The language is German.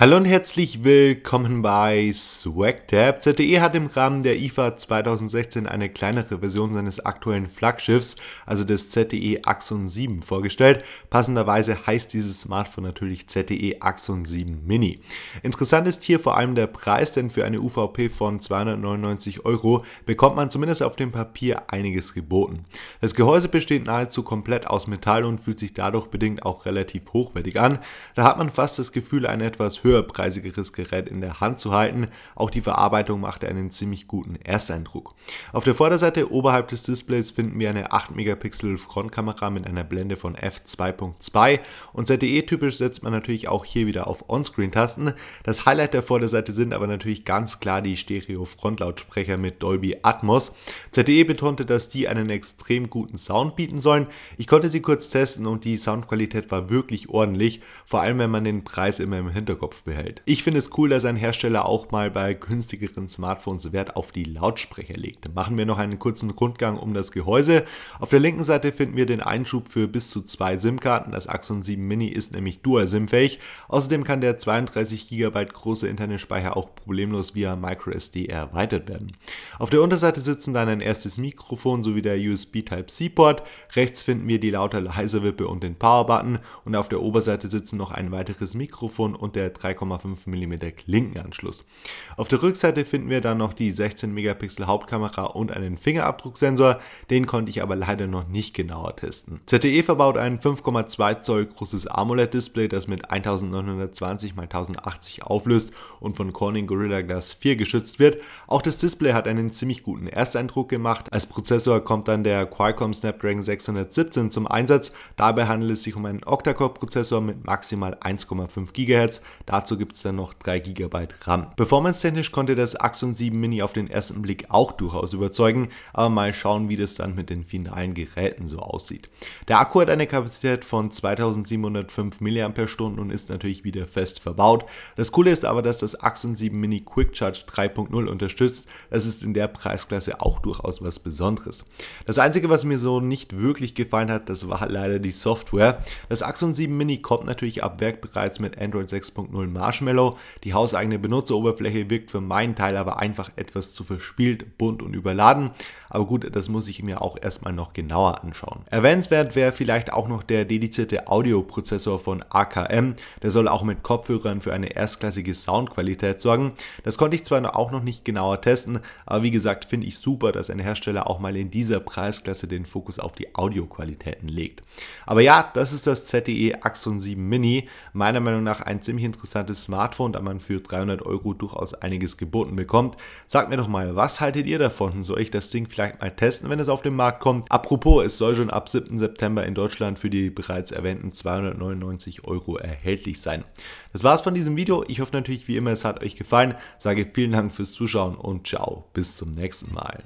Hallo und herzlich willkommen bei SwagTab. ZTE hat im Rahmen der IFA 2016 eine kleinere Version seines aktuellen Flaggschiffs, also des ZTE Axon 7, vorgestellt. Passenderweise heißt dieses Smartphone natürlich ZTE Axon 7 Mini. Interessant ist hier vor allem der Preis, denn für eine UVP von 299 Euro bekommt man zumindest auf dem Papier einiges geboten. Das Gehäuse besteht nahezu komplett aus Metall und fühlt sich dadurch bedingt auch relativ hochwertig an. Da hat man fast das Gefühl, eine etwas höhere höherpreisigeres Gerät in der Hand zu halten. Auch die Verarbeitung machte einen ziemlich guten Ersteindruck. Auf der Vorderseite oberhalb des Displays finden wir eine 8 Megapixel Frontkamera mit einer Blende von f2.2 und ZTE-typisch setzt man natürlich auch hier wieder auf Onscreen-Tasten. Das Highlight der Vorderseite sind aber natürlich ganz klar die Stereo-Frontlautsprecher mit Dolby Atmos. ZTE betonte, dass die einen extrem guten Sound bieten sollen. Ich konnte sie kurz testen und die Soundqualität war wirklich ordentlich, vor allem wenn man den Preis immer im Hinterkopf Kopf behält. Ich finde es cool, dass ein Hersteller auch mal bei günstigeren Smartphones Wert auf die Lautsprecher legt. Machen wir noch einen kurzen Rundgang um das Gehäuse. Auf der linken Seite finden wir den Einschub für bis zu zwei SIM-Karten. Das Axon 7 Mini ist nämlich Dual-SIM-fähig. Außerdem kann der 32 GB große Internetspeicher auch problemlos via microSD erweitert werden. Auf der Unterseite sitzen dann ein erstes Mikrofon sowie der USB Type-C Port. Rechts finden wir die lauter Leiserwippe und den Power Button und auf der Oberseite sitzen noch ein weiteres Mikrofon und der 3 3,5 mm Klinkenanschluss. Auf der Rückseite finden wir dann noch die 16 Megapixel Hauptkamera und einen Fingerabdrucksensor, den konnte ich aber leider noch nicht genauer testen. ZTE verbaut ein 5,2 Zoll großes AMOLED-Display, das mit 1920 x 1080 auflöst und von Corning Gorilla Glass 4 geschützt wird. Auch das Display hat einen ziemlich guten Ersteindruck gemacht. Als Prozessor kommt dann der Qualcomm Snapdragon 617 zum Einsatz. Dabei handelt es sich um einen Octa-Core-Prozessor mit maximal 1,5 GHz. Da Dazu gibt es dann noch 3 GB RAM. Performance-technisch konnte das Axon 7 Mini auf den ersten Blick auch durchaus überzeugen, aber mal schauen, wie das dann mit den finalen Geräten so aussieht. Der Akku hat eine Kapazität von 2705 mAh und ist natürlich wieder fest verbaut. Das Coole ist aber, dass das Axon 7 Mini Quick Charge 3.0 unterstützt. Das ist in der Preisklasse auch durchaus was Besonderes. Das einzige, was mir so nicht wirklich gefallen hat, das war leider die Software. Das Axon 7 Mini kommt natürlich ab Werk bereits mit Android 6.0 coolen Marshmallow. Die hauseigene Benutzeroberfläche wirkt für meinen Teil aber einfach etwas zu verspielt, bunt und überladen. Aber gut, das muss ich mir auch erstmal noch genauer anschauen. Erwähnenswert wäre vielleicht auch noch der dedizierte Audioprozessor von AKM. Der soll auch mit Kopfhörern für eine erstklassige Soundqualität sorgen. Das konnte ich zwar auch noch nicht genauer testen, aber wie gesagt, finde ich super, dass ein Hersteller auch mal in dieser Preisklasse den Fokus auf die Audioqualitäten legt. Aber ja, das ist das ZTE Axon 7 Mini. Meiner Meinung nach ein ziemlich interessantes interessantes Smartphone, da man für 300 Euro durchaus einiges geboten bekommt. Sagt mir doch mal, was haltet ihr davon? Soll ich das Ding vielleicht mal testen, wenn es auf den Markt kommt? Apropos, es soll schon ab 7. September in Deutschland für die bereits erwähnten 299 Euro erhältlich sein. Das war's von diesem Video. Ich hoffe natürlich wie immer, es hat euch gefallen. Sage vielen Dank fürs Zuschauen und ciao, bis zum nächsten Mal.